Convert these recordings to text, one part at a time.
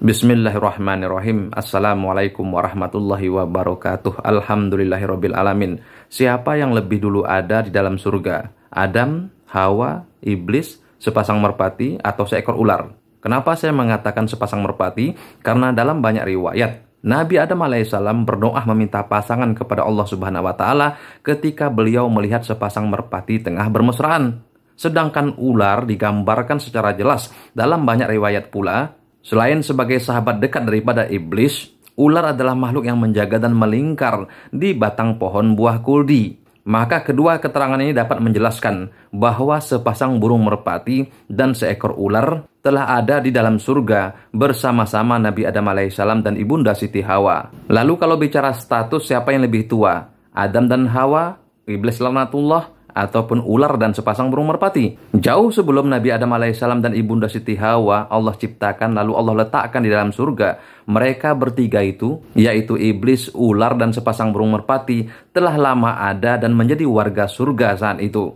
Bismillahirrahmanirrahim. Assalamualaikum warahmatullahi wabarakatuh. Alhamdulillahirabbil alamin. Siapa yang lebih dulu ada di dalam surga? Adam, Hawa, iblis, sepasang merpati atau seekor ular? Kenapa saya mengatakan sepasang merpati? Karena dalam banyak riwayat Nabi Adam alaihissalam berdoa meminta pasangan kepada Allah Subhanahu wa taala ketika beliau melihat sepasang merpati tengah bermesraan. Sedangkan ular digambarkan secara jelas dalam banyak riwayat pula Selain sebagai sahabat dekat daripada iblis, ular adalah makhluk yang menjaga dan melingkar di batang pohon buah kuldi. Maka kedua keterangan ini dapat menjelaskan bahwa sepasang burung merpati dan seekor ular telah ada di dalam surga bersama-sama Nabi Adam alaihissalam dan ibunda Siti Hawa. Lalu kalau bicara status siapa yang lebih tua? Adam dan Hawa? Iblis lanatullah? ataupun ular dan sepasang burung merpati. Jauh sebelum Nabi Adam alaihissalam dan ibunda Siti Hawa, Allah ciptakan lalu Allah letakkan di dalam surga. Mereka bertiga itu, yaitu iblis, ular, dan sepasang burung merpati, telah lama ada dan menjadi warga surga saat itu.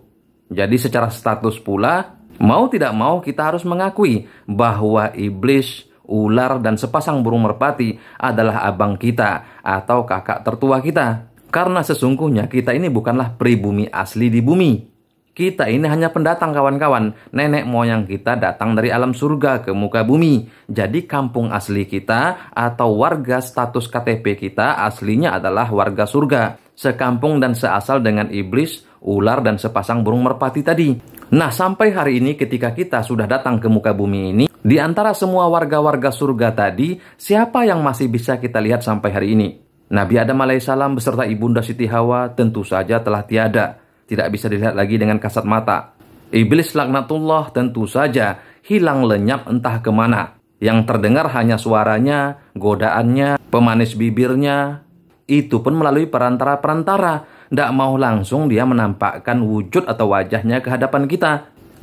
Jadi secara status pula, mau tidak mau kita harus mengakui bahwa iblis, ular, dan sepasang burung merpati adalah abang kita atau kakak tertua kita. Karena sesungguhnya kita ini bukanlah pribumi asli di bumi. Kita ini hanya pendatang kawan-kawan. Nenek moyang kita datang dari alam surga ke muka bumi. Jadi kampung asli kita atau warga status KTP kita aslinya adalah warga surga. Sekampung dan seasal dengan iblis, ular dan sepasang burung merpati tadi. Nah, sampai hari ini ketika kita sudah datang ke muka bumi ini, di antara semua warga-warga surga tadi, siapa yang masih bisa kita lihat sampai hari ini? Nabi Adam alaihissalam beserta ibunda Siti Hawa tentu saja telah tiada, tidak bisa dilihat lagi dengan kasat mata. Iblis laknatullah tentu saja hilang lenyap entah kemana. Yang terdengar hanya suaranya, godaannya, pemanis bibirnya. Itu pun melalui perantara-perantara. Tidak mau langsung dia menampakkan wujud atau wajahnya ke hadapan kita.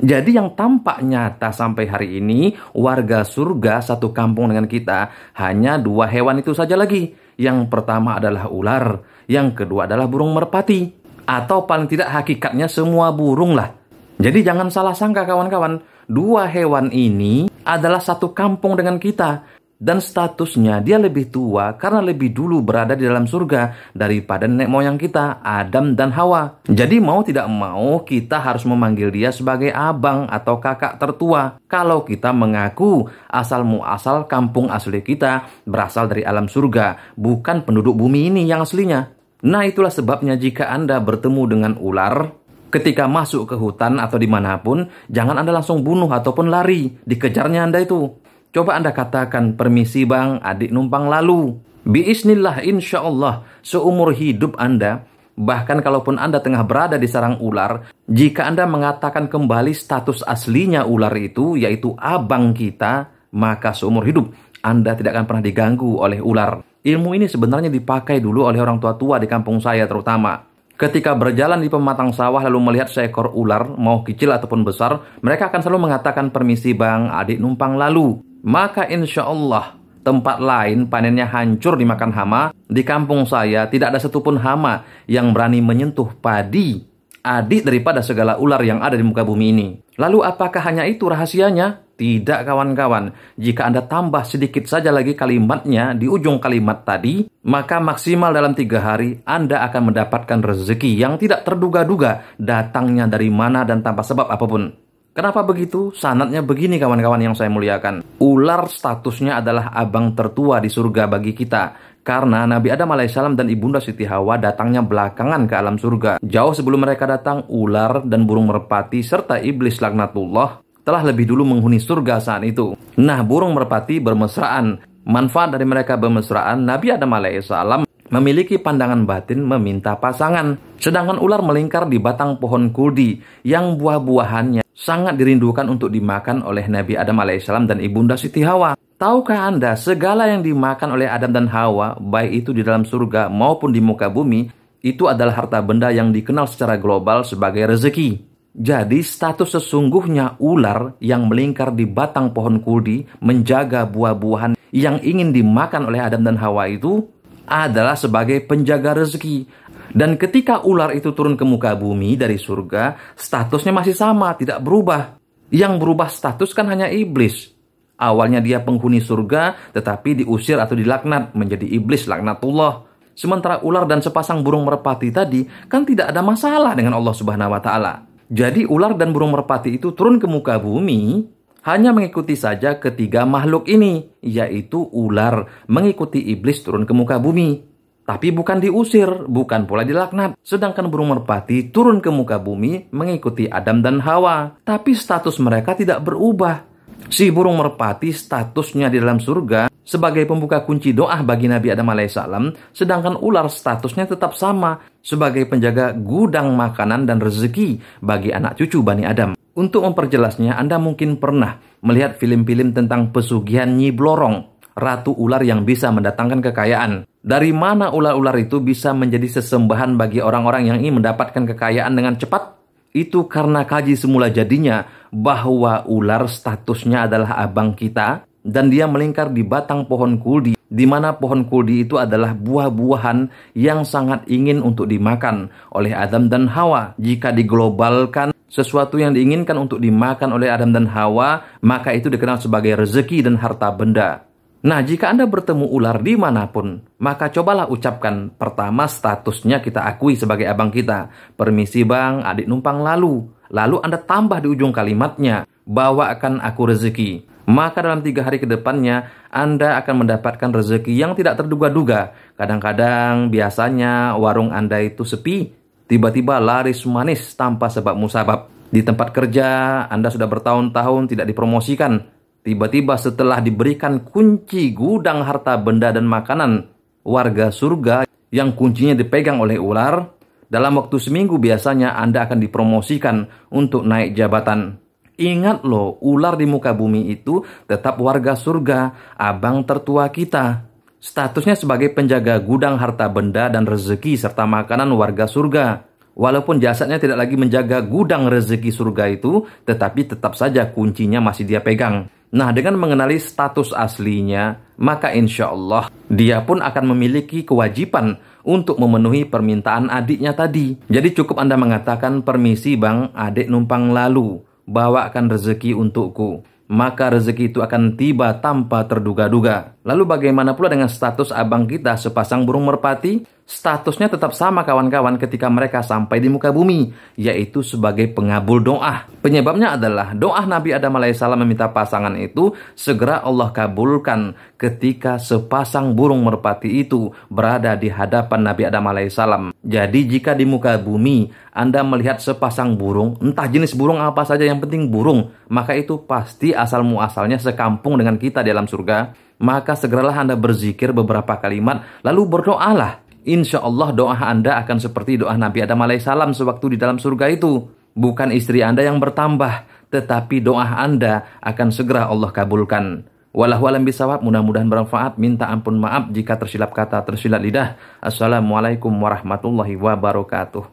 Jadi yang tampak nyata sampai hari ini warga surga satu kampung dengan kita hanya dua hewan itu saja lagi yang pertama adalah ular, yang kedua adalah burung merpati. Atau paling tidak hakikatnya semua burung lah. Jadi jangan salah sangka kawan-kawan, dua hewan ini adalah satu kampung dengan kita dan statusnya dia lebih tua karena lebih dulu berada di dalam surga daripada nenek moyang kita, Adam dan Hawa. Jadi mau tidak mau kita harus memanggil dia sebagai abang atau kakak tertua kalau kita mengaku asal muasal kampung asli kita berasal dari alam surga, bukan penduduk bumi ini yang aslinya. Nah itulah sebabnya jika Anda bertemu dengan ular, ketika masuk ke hutan atau dimanapun, jangan Anda langsung bunuh ataupun lari, dikejarnya Anda itu. Coba Anda katakan, permisi bang, adik numpang lalu. Biisnillah insya Allah, seumur hidup Anda, bahkan kalaupun Anda tengah berada di sarang ular, jika Anda mengatakan kembali status aslinya ular itu, yaitu abang kita, maka seumur hidup Anda tidak akan pernah diganggu oleh ular. Ilmu ini sebenarnya dipakai dulu oleh orang tua-tua di kampung saya terutama. Ketika berjalan di pematang sawah lalu melihat seekor ular, mau kecil ataupun besar, mereka akan selalu mengatakan permisi bang, adik numpang lalu maka insya Allah tempat lain panennya hancur dimakan hama. Di kampung saya tidak ada satupun hama yang berani menyentuh padi, adik daripada segala ular yang ada di muka bumi ini. Lalu apakah hanya itu rahasianya? Tidak kawan-kawan, jika Anda tambah sedikit saja lagi kalimatnya di ujung kalimat tadi, maka maksimal dalam tiga hari Anda akan mendapatkan rezeki yang tidak terduga-duga datangnya dari mana dan tanpa sebab apapun. Kenapa begitu? Sanatnya begini kawan-kawan yang saya muliakan. Ular statusnya adalah abang tertua di surga bagi kita. Karena Nabi Adam alaihissalam dan Ibunda Siti Hawa datangnya belakangan ke alam surga. Jauh sebelum mereka datang, ular dan burung merpati serta iblis laknatullah telah lebih dulu menghuni surga saat itu. Nah, burung merpati bermesraan. Manfaat dari mereka bermesraan, Nabi Adam alaihissalam memiliki pandangan batin meminta pasangan. Sedangkan ular melingkar di batang pohon kuldi yang buah-buahannya sangat dirindukan untuk dimakan oleh Nabi Adam alaihissalam dan ibunda Siti Hawa. Tahukah Anda, segala yang dimakan oleh Adam dan Hawa, baik itu di dalam surga maupun di muka bumi, itu adalah harta benda yang dikenal secara global sebagai rezeki. Jadi status sesungguhnya ular yang melingkar di batang pohon kuldi menjaga buah-buahan yang ingin dimakan oleh Adam dan Hawa itu adalah sebagai penjaga rezeki. Dan ketika ular itu turun ke muka bumi dari surga, statusnya masih sama, tidak berubah. Yang berubah status kan hanya iblis. Awalnya dia penghuni surga, tetapi diusir atau dilaknat menjadi iblis laknatullah. Sementara ular dan sepasang burung merpati tadi kan tidak ada masalah dengan Allah Subhanahu wa taala. Jadi ular dan burung merpati itu turun ke muka bumi hanya mengikuti saja ketiga makhluk ini, yaitu ular mengikuti iblis turun ke muka bumi tapi bukan diusir, bukan pula dilaknat. Sedangkan burung merpati turun ke muka bumi mengikuti Adam dan Hawa. Tapi status mereka tidak berubah. Si burung merpati statusnya di dalam surga sebagai pembuka kunci doa bagi Nabi Adam alaihissalam, sedangkan ular statusnya tetap sama sebagai penjaga gudang makanan dan rezeki bagi anak cucu Bani Adam. Untuk memperjelasnya, Anda mungkin pernah melihat film-film tentang pesugihan Nyi Blorong, ratu ular yang bisa mendatangkan kekayaan. Dari mana ular-ular itu bisa menjadi sesembahan bagi orang-orang yang ingin mendapatkan kekayaan dengan cepat? Itu karena kaji semula jadinya bahwa ular statusnya adalah abang kita dan dia melingkar di batang pohon kuldi di mana pohon kuldi itu adalah buah-buahan yang sangat ingin untuk dimakan oleh Adam dan Hawa. Jika diglobalkan sesuatu yang diinginkan untuk dimakan oleh Adam dan Hawa, maka itu dikenal sebagai rezeki dan harta benda. Nah, jika Anda bertemu ular dimanapun, maka cobalah ucapkan pertama statusnya kita akui sebagai abang kita. Permisi bang, adik numpang lalu. Lalu Anda tambah di ujung kalimatnya, bawa akan aku rezeki. Maka dalam tiga hari ke depannya, Anda akan mendapatkan rezeki yang tidak terduga-duga. Kadang-kadang biasanya warung Anda itu sepi, tiba-tiba laris manis tanpa sebab musabab. Di tempat kerja, Anda sudah bertahun-tahun tidak dipromosikan, Tiba-tiba setelah diberikan kunci gudang harta benda dan makanan warga surga yang kuncinya dipegang oleh ular, dalam waktu seminggu biasanya Anda akan dipromosikan untuk naik jabatan. Ingat loh, ular di muka bumi itu tetap warga surga, abang tertua kita. Statusnya sebagai penjaga gudang harta benda dan rezeki serta makanan warga surga. Walaupun jasadnya tidak lagi menjaga gudang rezeki surga itu, tetapi tetap saja kuncinya masih dia pegang. Nah, dengan mengenali status aslinya, maka insya Allah dia pun akan memiliki kewajiban untuk memenuhi permintaan adiknya tadi. Jadi cukup Anda mengatakan permisi bang, adik numpang lalu, bawakan rezeki untukku. Maka rezeki itu akan tiba tanpa terduga-duga. Lalu bagaimana pula dengan status abang kita sepasang burung merpati? statusnya tetap sama kawan-kawan ketika mereka sampai di muka bumi, yaitu sebagai pengabul doa. Penyebabnya adalah doa Nabi Adam alaihissalam meminta pasangan itu segera Allah kabulkan ketika sepasang burung merpati itu berada di hadapan Nabi Adam alaihissalam. Jadi jika di muka bumi Anda melihat sepasang burung, entah jenis burung apa saja yang penting burung, maka itu pasti asal muasalnya sekampung dengan kita di alam surga. Maka segeralah Anda berzikir beberapa kalimat, lalu berdoalah Insya Allah doa Anda akan seperti doa Nabi Adam alaihissalam sewaktu di dalam surga itu. Bukan istri Anda yang bertambah, tetapi doa Anda akan segera Allah kabulkan. Walau alam bisawab, mudah-mudahan bermanfaat. Minta ampun maaf jika tersilap kata, tersilap lidah. Assalamualaikum warahmatullahi wabarakatuh.